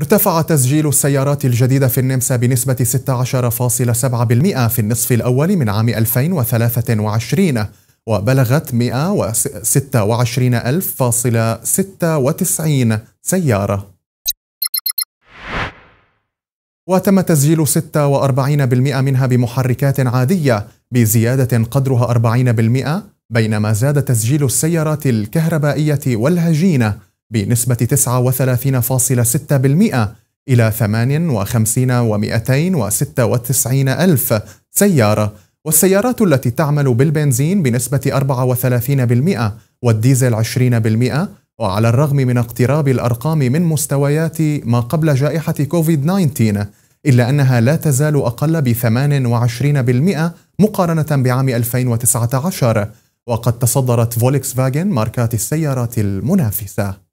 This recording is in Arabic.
ارتفع تسجيل السيارات الجديدة في النمسا بنسبة 16.7% في النصف الأول من عام 2023 وبلغت 126.96 سيارة وتم تسجيل 46% منها بمحركات عادية بزيادة قدرها 40% بينما زاد تسجيل السيارات الكهربائية والهجينة بنسبة 39.6% إلى 58296 ألف سيارة والسيارات التي تعمل بالبنزين بنسبة 34% والديزل 20% وعلى الرغم من اقتراب الأرقام من مستويات ما قبل جائحة كوفيد-19 إلا أنها لا تزال أقل ب 28% مقارنة بعام 2019 وقد تصدرت فولكس فاجن ماركات السيارات المنافسة